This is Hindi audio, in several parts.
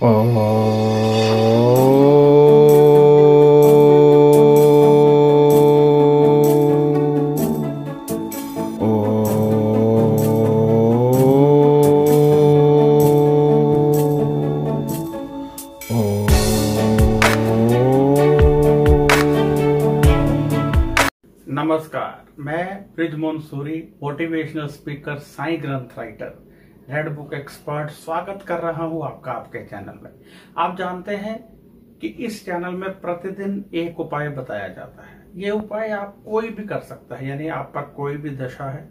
नमस्कार मैं प्रिजमोन सूरी मोटिवेशनल स्पीकर साई ग्रंथ राइटर रेड बुक एक्सपर्ट स्वागत कर रहा हूं आपका आपके चैनल में आप जानते हैं कि इस चैनल में प्रतिदिन एक उपाय बताया जाता है ये उपाय आप कोई भी कर सकता है यानी आप पर कोई भी दशा है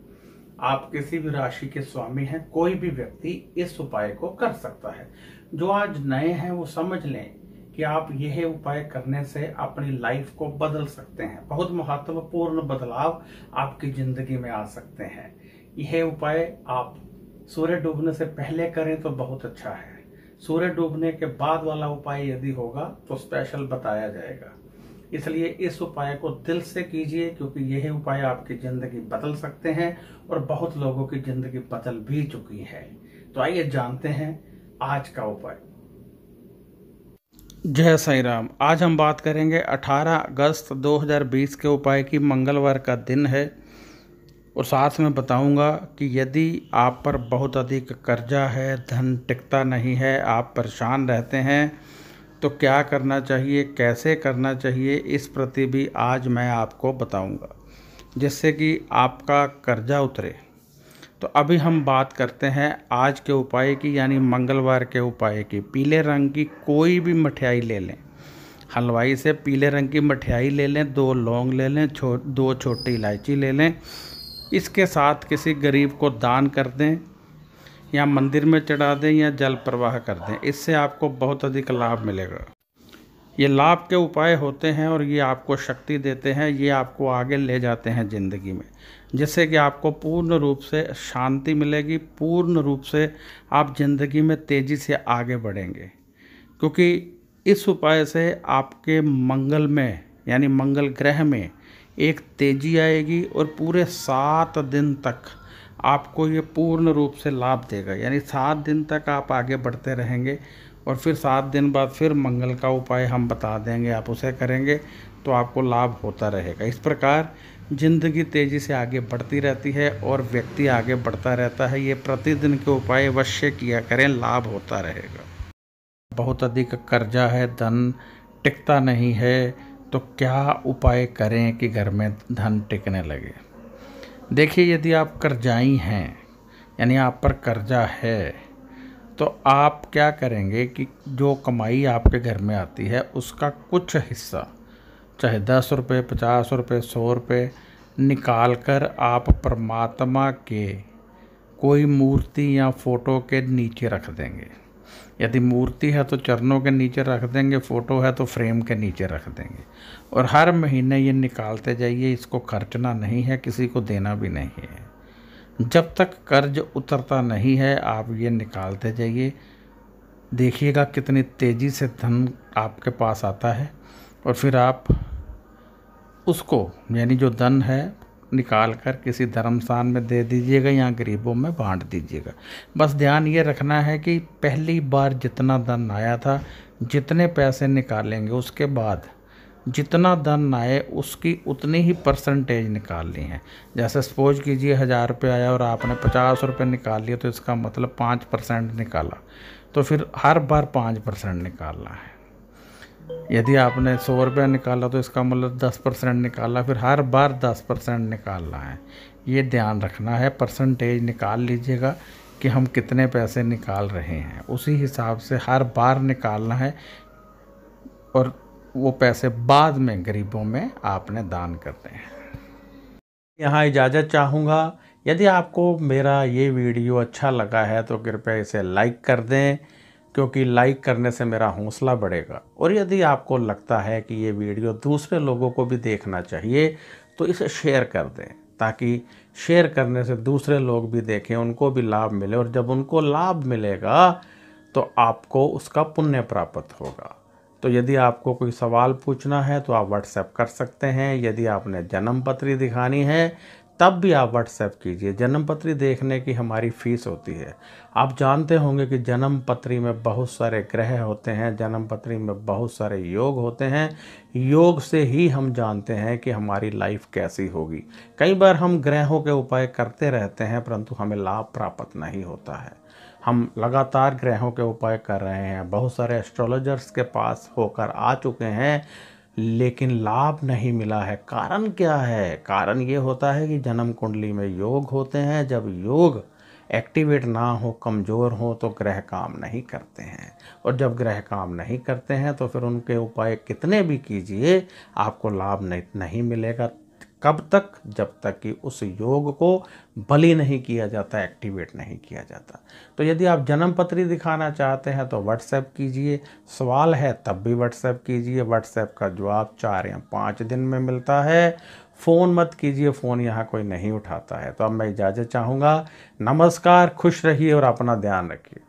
आप किसी भी राशि के स्वामी हैं कोई भी व्यक्ति इस उपाय को कर सकता है जो आज नए हैं वो समझ लें कि आप यह उपाय करने से अपनी लाइफ को बदल सकते हैं बहुत महत्वपूर्ण बदलाव आपकी जिंदगी में आ सकते हैं यह उपाय आप सूर्य डूबने से पहले करें तो बहुत अच्छा है सूर्य डूबने के बाद वाला उपाय यदि होगा तो स्पेशल बताया जाएगा इसलिए इस उपाय को दिल से कीजिए क्योंकि यह उपाय आपकी जिंदगी बदल सकते हैं और बहुत लोगों की जिंदगी बदल भी चुकी है तो आइए जानते हैं आज का उपाय जय साई राम आज हम बात करेंगे 18 अगस्त 2020 के उपाय की मंगलवार का दिन है और साथ में बताऊंगा कि यदि आप पर बहुत अधिक कर्जा है धन टिकता नहीं है आप परेशान रहते हैं तो क्या करना चाहिए कैसे करना चाहिए इस प्रति भी आज मैं आपको बताऊंगा जिससे कि आपका कर्जा उतरे तो अभी हम बात करते हैं आज के उपाय की यानी मंगलवार के उपाय की पीले रंग की कोई भी मिठाई ले लें हलवाई से पीले रंग की मिठाई ले लें दो लौंग ले लें छो, दो छोटी इलायची ले लें इसके साथ किसी गरीब को दान कर दें या मंदिर में चढ़ा दें या जल प्रवाह कर दें इससे आपको बहुत अधिक लाभ मिलेगा ये लाभ के उपाय होते हैं और ये आपको शक्ति देते हैं ये आपको आगे ले जाते हैं ज़िंदगी में जिससे कि आपको पूर्ण रूप से शांति मिलेगी पूर्ण रूप से आप ज़िंदगी में तेज़ी से आगे बढ़ेंगे क्योंकि इस उपाय से आपके मंगल में यानी मंगल ग्रह में एक तेजी आएगी और पूरे सात दिन तक आपको ये पूर्ण रूप से लाभ देगा यानी सात दिन तक आप आगे बढ़ते रहेंगे और फिर सात दिन बाद फिर मंगल का उपाय हम बता देंगे आप उसे करेंगे तो आपको लाभ होता रहेगा इस प्रकार जिंदगी तेज़ी से आगे बढ़ती रहती है और व्यक्ति आगे बढ़ता रहता है ये प्रतिदिन के उपाय अवश्य किया करें लाभ होता रहेगा बहुत अधिक कर्जा है धन टिकता नहीं है तो क्या उपाय करें कि घर में धन टिकने लगे देखिए यदि आप कर्जाई हैं यानी आप पर कर्जा है तो आप क्या करेंगे कि जो कमाई आपके घर में आती है उसका कुछ हिस्सा चाहे दस रुपये पचास रुपये सौ रुपये निकाल कर आप परमात्मा के कोई मूर्ति या फ़ोटो के नीचे रख देंगे यदि मूर्ति है तो चरणों के नीचे रख देंगे फ़ोटो है तो फ्रेम के नीचे रख देंगे और हर महीने ये निकालते जाइए इसको खर्चना नहीं है किसी को देना भी नहीं है जब तक कर्ज उतरता नहीं है आप ये निकालते जाइए देखिएगा कितनी तेज़ी से धन आपके पास आता है और फिर आप उसको यानी जो धन है निकाल कर किसी धर्मस्थान में दे दीजिएगा या गरीबों में बांट दीजिएगा बस ध्यान ये रखना है कि पहली बार जितना धन आया था जितने पैसे निकालेंगे उसके बाद जितना धन आए उसकी उतनी ही परसेंटेज निकालनी है जैसे सपोज कीजिए हज़ार रुपये आया और आपने पचास रुपये निकाल लिए तो इसका मतलब पाँच परसेंट निकाला तो फिर हर बार पाँच परसेंट निकालना है यदि आपने सौ रुपया निकाला तो इसका मतलब दस परसेंट निकाला फिर हर बार दस परसेंट निकालना है ये ध्यान रखना है परसेंटेज निकाल लीजिएगा कि हम कितने पैसे निकाल रहे हैं उसी हिसाब से हर बार निकालना है और वो पैसे बाद में गरीबों में आपने दान करते हैं यहाँ इजाज़त चाहूँगा यदि आपको मेरा ये वीडियो अच्छा लगा है तो कृपया इसे लाइक कर दें क्योंकि लाइक करने से मेरा हौसला बढ़ेगा और यदि आपको लगता है कि ये वीडियो दूसरे लोगों को भी देखना चाहिए तो इसे शेयर कर दें ताकि शेयर करने से दूसरे लोग भी देखें उनको भी लाभ मिले और जब उनको लाभ मिलेगा तो आपको उसका पुण्य प्राप्त होगा तो यदि आपको कोई सवाल पूछना है तो आप व्हाट्सएप कर सकते हैं यदि आपने जन्म पत्री दिखानी है तब भी आप व्हाट्सएप कीजिए जन्म पत्री देखने की हमारी फ़ीस होती है आप जानते होंगे कि जन्म पत्री में बहुत सारे ग्रह होते हैं जन्म पत्री में बहुत सारे योग होते हैं योग से ही हम जानते हैं कि हमारी लाइफ कैसी होगी कई बार हम ग्रहों के उपाय करते रहते हैं परंतु हमें लाभ प्राप्त नहीं होता है हम लगातार ग्रहों के उपाय कर रहे हैं बहुत सारे एस्ट्रोलॉजर्स के पास होकर आ चुके हैं लेकिन लाभ नहीं मिला है कारण क्या है कारण ये होता है कि जन्म कुंडली में योग होते हैं जब योग एक्टिवेट ना हो कमज़ोर हो तो ग्रह काम नहीं करते हैं और जब ग्रह काम नहीं करते हैं तो फिर उनके उपाय कितने भी कीजिए आपको लाभ नहीं, मिलेगा कब तक जब तक कि उस योग को बली नहीं किया जाता एक्टिवेट नहीं किया जाता तो यदि आप जन्म पत्री दिखाना चाहते हैं तो व्हाट्सएप कीजिए सवाल है तब भी व्हाट्सएप कीजिए व्हाट्सएप का जवाब चार या पाँच दिन में मिलता है फ़ोन मत कीजिए फ़ोन यहाँ कोई नहीं उठाता है तो अब मैं इजाज़त चाहूँगा नमस्कार खुश रहिए और अपना ध्यान रखिए